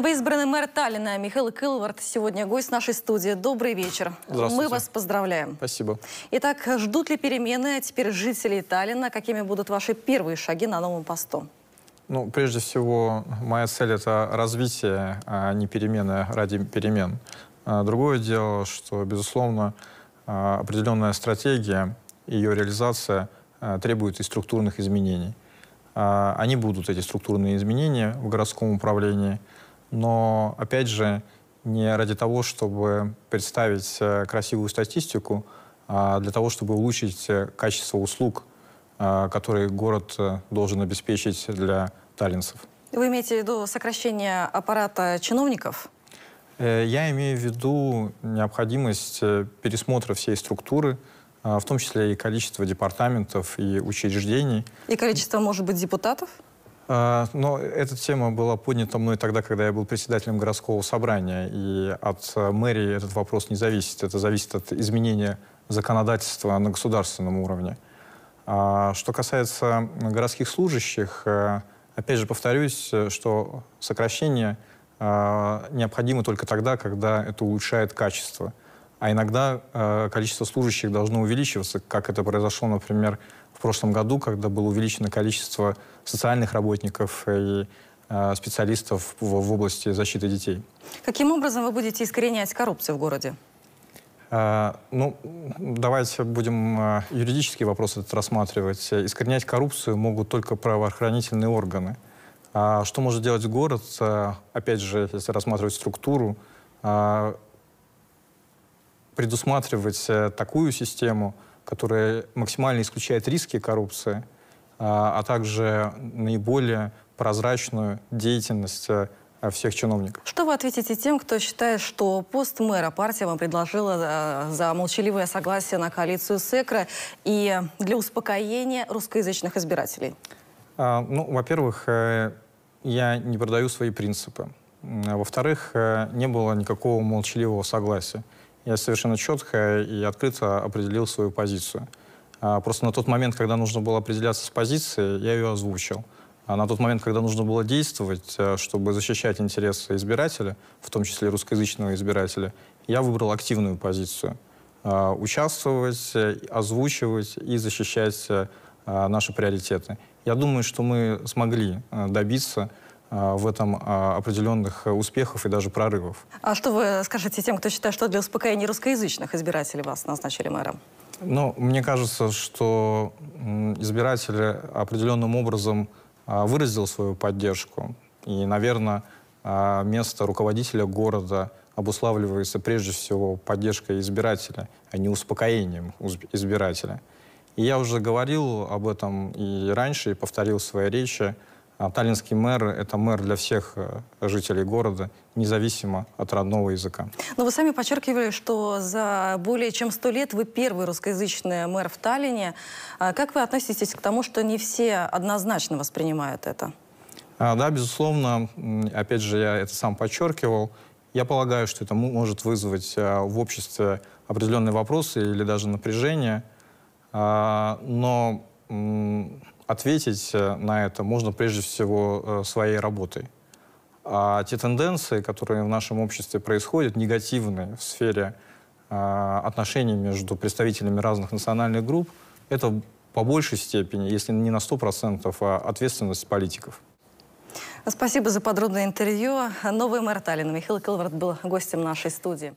Новоизбранный мэр Таллина Михаил Килвард сегодня гость нашей студии. Добрый вечер. Здравствуйте. Мы вас поздравляем. Спасибо. Итак, ждут ли перемены теперь жителей Таллина? Какими будут ваши первые шаги на новом посту? Ну, прежде всего, моя цель – это развитие, а не перемены ради перемен. А, другое дело, что, безусловно, а, определенная стратегия, ее реализация а, требует и структурных изменений. Они будут, эти структурные изменения в городском управлении – но, опять же, не ради того, чтобы представить э, красивую статистику, а для того, чтобы улучшить э, качество услуг, э, которые город должен обеспечить для таллинцев. Вы имеете в виду сокращение аппарата чиновников? Я имею в виду необходимость пересмотра всей структуры, в том числе и количество департаментов и учреждений. И количество, может быть, депутатов? А, но эта тема была поднята мной тогда, когда я был председателем городского собрания, и от э, мэрии этот вопрос не зависит. Это зависит от изменения законодательства на государственном уровне. А, что касается городских служащих, э, опять же повторюсь, э, что сокращение необходимо только тогда, когда это улучшает качество. А иногда количество служащих должно увеличиваться, как это произошло, например, в прошлом году, когда было увеличено количество социальных работников и э, специалистов в, в области защиты детей. Каким образом вы будете искоренять коррупцию в городе? Э, ну, давайте будем э, юридический вопрос этот рассматривать. Искоренять коррупцию могут только правоохранительные органы. А что может делать город? Опять же, если рассматривать структуру, предусматривать такую систему – которая максимально исключает риски коррупции, а, а также наиболее прозрачную деятельность э, всех чиновников. Что вы ответите тем, кто считает, что пост мэра партия вам предложила э, за молчаливое согласие на коалицию Секра и для успокоения русскоязычных избирателей? А, ну, во-первых, э, я не продаю свои принципы. А во-вторых, не было никакого молчаливого согласия я совершенно четко и открыто определил свою позицию. А, просто на тот момент, когда нужно было определяться с позицией, я ее озвучил. А на тот момент, когда нужно было действовать, э, чтобы защищать интересы избирателя, в том числе русскоязычного избирателя, я выбрал активную позицию. А, участвовать, э, озвучивать и защищать э, наши приоритеты. Я думаю, что мы смогли добиться Э, в этом э, определенных э, успехов и даже прорывов. А что вы скажете тем, кто считает, что для успокоения русскоязычных избирателей вас назначили мэром? Ну, мне кажется, что избиратель определенным образом выразил свою поддержку. И, наверное, место руководителя города обуславливается прежде всего поддержкой избирателя, а не успокоением избирателя. И я уже говорил об этом и раньше, и повторил в своей речи, а таллинский мэр – это мэр для всех э, жителей города, независимо от родного языка. Но ну, вы сами подчеркивали, что за более чем сто лет вы первый русскоязычный мэр в Таллине. А как вы относитесь к тому, что не все однозначно воспринимают это? А, да, безусловно. Опять же, я это сам подчеркивал. Я полагаю, что это может вызвать в обществе определенные вопросы или даже напряжение. Но ответить э, на это можно прежде всего э, своей работой. А те тенденции, которые в нашем обществе происходят, негативные в сфере э, отношений между представителями разных национальных групп, это по большей степени, если не на 100%, а ответственность политиков. Спасибо за подробное интервью. Новый мэр Таллина Михаил Килвард был гостем нашей студии.